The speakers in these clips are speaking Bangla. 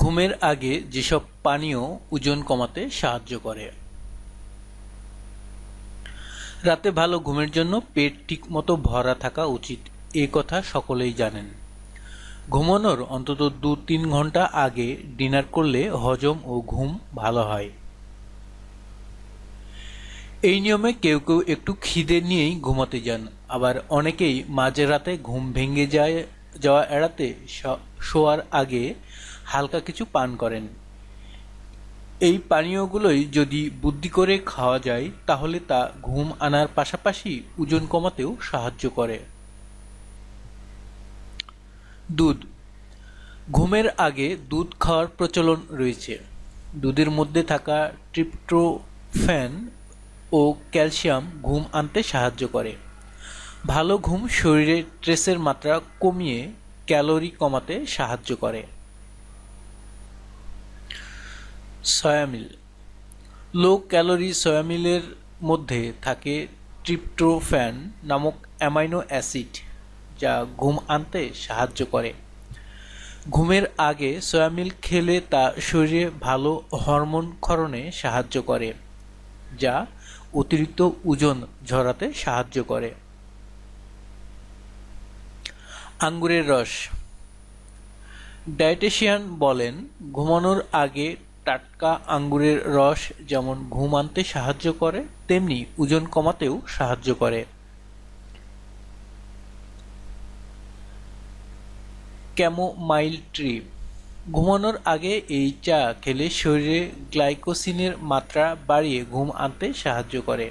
ঘুমের আগে যেসব পানীয় ওজন কমাতে সাহায্য করে রাতে ভালো ঘুমের জন্য পেট ঠিকমতো ভরা থাকা উচিত এ কথা সকলেই জানেন ঘুমানোর অন্তত দু তিন ঘন্টা আগে ডিনার করলে হজম ও ঘুম ভালো হয় এই নিয়মে কেউ কেউ একটু খিদে নিয়েই ঘুমাতে যান আবার অনেকেই মাঝে রাতে ঘুম ভেঙে যায় যাওয়া এড়াতে শোয়ার আগে হালকা কিছু পান করেন এই পানীয়গুলোই যদি বুদ্ধি করে খাওয়া যায় তাহলে তা ঘুম আনার পাশাপাশি ওজন কমাতেও সাহায্য করে দুধ ঘুমের আগে দুধ খাওয়ার প্রচলন রয়েছে দুধের মধ্যে থাকা ট্রিপটোফ্যান ও ক্যালসিয়াম ঘুম আনতে সাহায্য করে ভালো ঘুম শরীরে স্ট্রেসের মাত্রা কমিয়ে ক্যালোরি কমাতে সাহায্য করে সয়ামিল লো ক্যালোরি সয়ামিলের মধ্যে থাকে ট্রিপ্টোফ্যান নামক অ্যামাইনো অ্যাসিড যা ঘুম আনতে সাহায্য করে ঘুমের আগে সয়ামিল খেলে তা শরীরে ভালো হরমোন ক্ষরণে সাহায্য করে যা অতিরিক্ত ওজন ঝরাতে সাহায্য করে আঙ্গুরের রস ডায়েটেশিয়ান বলেন ঘুমানোর আগে টাটকা আঙ্গুরের রস যেমন ঘুম আনতে সাহায্য করে তেমনি ওজন কমাতেও সাহায্য করে ক্যামোমাইল ট্রি ঘুমানোর আগে এই চা খেলে শরীরে গ্লাইকোসিনের মাত্রা বাড়িয়ে ঘুম আনতে সাহায্য করে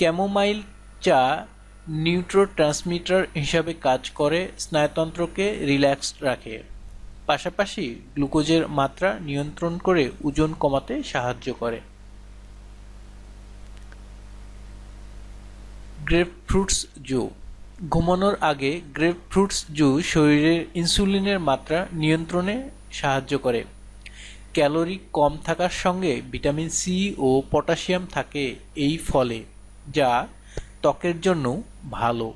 ক্যামোমাইল চা নিউট্রোট্রান্সমিটার হিসাবে কাজ করে স্নায়ুতন্ত্রকে রিল্যাক্সড রাখে পাশাপাশি গ্লুকোজের মাত্রা নিয়ন্ত্রণ করে ওজন কমাতে সাহায্য করে গ্রেপফ্রুটস জু ঘুমানোর আগে গ্রেপফ্রুটস জু শরীরের ইনসুলিনের মাত্রা নিয়ন্ত্রণে সাহায্য করে ক্যালোরি কম থাকার সঙ্গে ভিটামিন সি ও পটাশিয়াম থাকে এই ফলে যা ত্বকের জন্য ভালো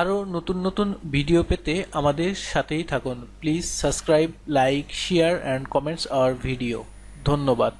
আরও নতুন নতুন ভিডিও পেতে আমাদের সাথেই থাকুন please subscribe like share and comments our video ধন্যবাদ